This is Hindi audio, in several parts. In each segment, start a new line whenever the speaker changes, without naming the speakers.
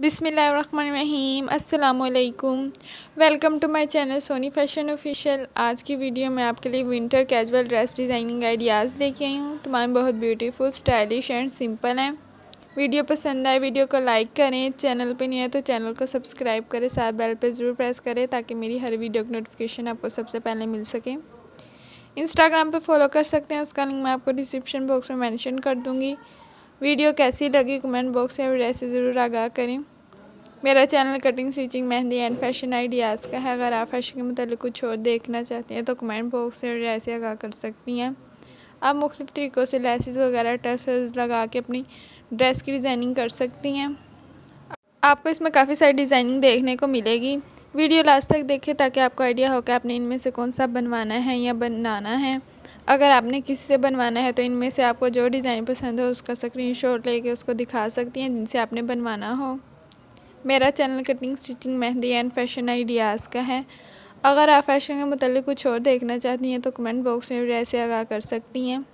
बिसमीम् अल्लाम welcome to my channel Soni fashion official आज की वीडियो में आपके लिए winter casual dress designing ideas लेके आई हूँ तुम्हारे बहुत ब्यूटीफुल स्टाइलिश एंड सिंपल हैं वीडियो पसंद आए वीडियो को लाइक करें चैनल पे नहीं है तो चैनल को सब्सक्राइब करें साथ बेल पे ज़रूर प्रेस करें ताकि मेरी हर वीडियो की नोटिफिकेशन आपको सबसे पहले मिल सके इंस्टाग्राम पर फॉलो कर सकते हैं उसका लिंक मैं आपको डिस्क्रिप्शन बॉक्स में मैंशन कर दूँगी वीडियो कैसी लगी कमेंट बॉक्स में ऐसे ज़रूर आगाह करें मेरा channel cutting stitching mehndi and fashion ideas का है अगर आप फैशन के मतलब कुछ और देखना चाहते हैं तो कमेंट बॉक्स में ऐसे आगाह कर सकती हैं आप मुख्त तरीक़ों से लेसिस वगैरह टसल्स लगा के अपनी ड्रेस की डिज़ाइनिंग कर सकती हैं आपको इसमें काफ़ी सारी डिज़ाइनिंग देखने को मिलेगी वीडियो लास्ट तक देखें ताकि आपको आइडिया हो कि आपने इनमें से कौन सा बनवाना है या बनाना है अगर आपने किसी से बनवाना है तो इनमें से आपको जो डिज़ाइन पसंद हो उसका स्क्रीनशॉट लेके उसको दिखा सकती हैं जिनसे आपने बनवाना हो मेरा channel cutting stitching mehndi and fashion ideas का है अगर आप फैशन के मतलब कुछ और देखना चाहती हैं तो कमेंट बॉक्स में भी ऐसे आगा कर सकती हैं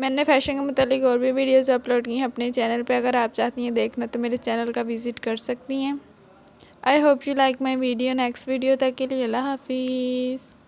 मैंने फैशन के मतलब और भी वीडियोज़ अपलोड की हैं अपने चैनल पर अगर आप चाहती हैं देखना तो मेरे चैनल का विज़िट कर सकती हैं I hope you like my video next video तक के लिए अल्लाह हाफिज़